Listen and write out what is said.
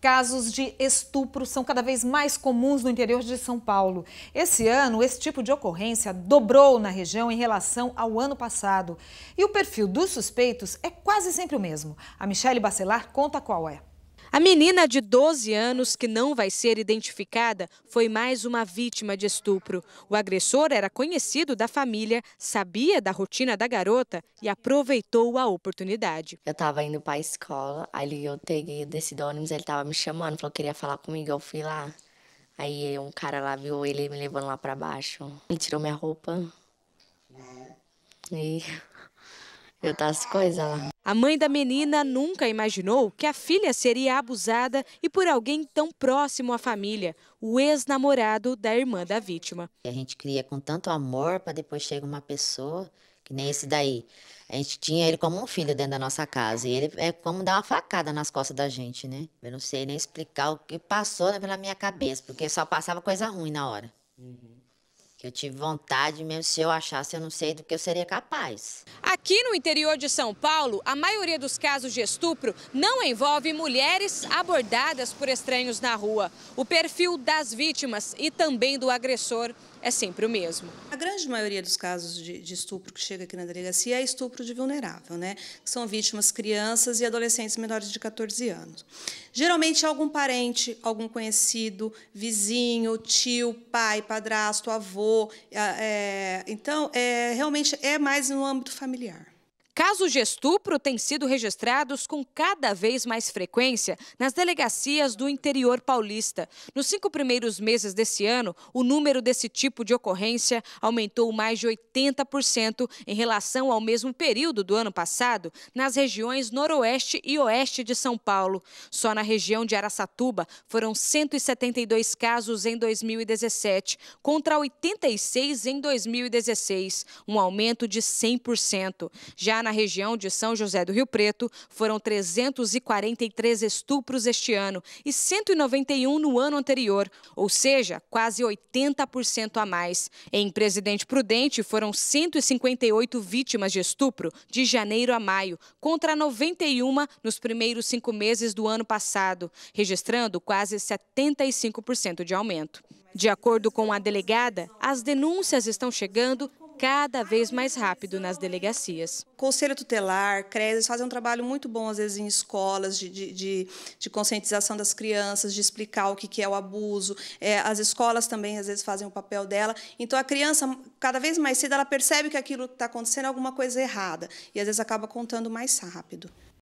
Casos de estupro são cada vez mais comuns no interior de São Paulo. Esse ano, esse tipo de ocorrência dobrou na região em relação ao ano passado. E o perfil dos suspeitos é quase sempre o mesmo. A Michelle Bacelar conta qual é. A menina de 12 anos, que não vai ser identificada, foi mais uma vítima de estupro. O agressor era conhecido da família, sabia da rotina da garota e aproveitou a oportunidade. Eu estava indo para a escola, ali eu peguei, desse ônibus, ele estava me chamando, falou que queria falar comigo, eu fui lá. Aí um cara lá viu ele me levando lá para baixo. Ele tirou minha roupa. E eu tava as coisas lá. A mãe da menina nunca imaginou que a filha seria abusada e por alguém tão próximo à família, o ex-namorado da irmã da vítima. A gente cria com tanto amor para depois chega uma pessoa que nem esse daí. A gente tinha ele como um filho dentro da nossa casa e ele é como dar uma facada nas costas da gente, né? Eu não sei nem explicar o que passou né, pela minha cabeça, porque só passava coisa ruim na hora. Uhum. Eu tive vontade, mesmo se eu achasse, eu não sei do que eu seria capaz. Aqui no interior de São Paulo, a maioria dos casos de estupro não envolve mulheres abordadas por estranhos na rua. O perfil das vítimas e também do agressor é sempre o mesmo. A grande maioria dos casos de, de estupro que chega aqui na delegacia é estupro de vulnerável, né? são vítimas crianças e adolescentes menores de 14 anos. Geralmente algum parente, algum conhecido, vizinho, tio, pai, padrasto, avô. É, então, é, realmente é mais no âmbito familiar. Casos de estupro têm sido registrados com cada vez mais frequência nas delegacias do interior paulista. Nos cinco primeiros meses desse ano, o número desse tipo de ocorrência aumentou mais de 80% em relação ao mesmo período do ano passado nas regiões noroeste e oeste de São Paulo. Só na região de Araçatuba foram 172 casos em 2017, contra 86 em 2016, um aumento de 100%. Já na região de São José do Rio Preto, foram 343 estupros este ano e 191 no ano anterior, ou seja, quase 80% a mais. Em Presidente Prudente, foram 158 vítimas de estupro de janeiro a maio, contra 91 nos primeiros cinco meses do ano passado, registrando quase 75% de aumento. De acordo com a delegada, as denúncias estão chegando cada vez mais rápido nas delegacias. Conselho Tutelar, CRES, fazem um trabalho muito bom, às vezes, em escolas, de, de, de, de conscientização das crianças, de explicar o que, que é o abuso. É, as escolas também, às vezes, fazem o papel dela. Então, a criança, cada vez mais cedo, ela percebe que aquilo está acontecendo é alguma coisa errada. E, às vezes, acaba contando mais rápido.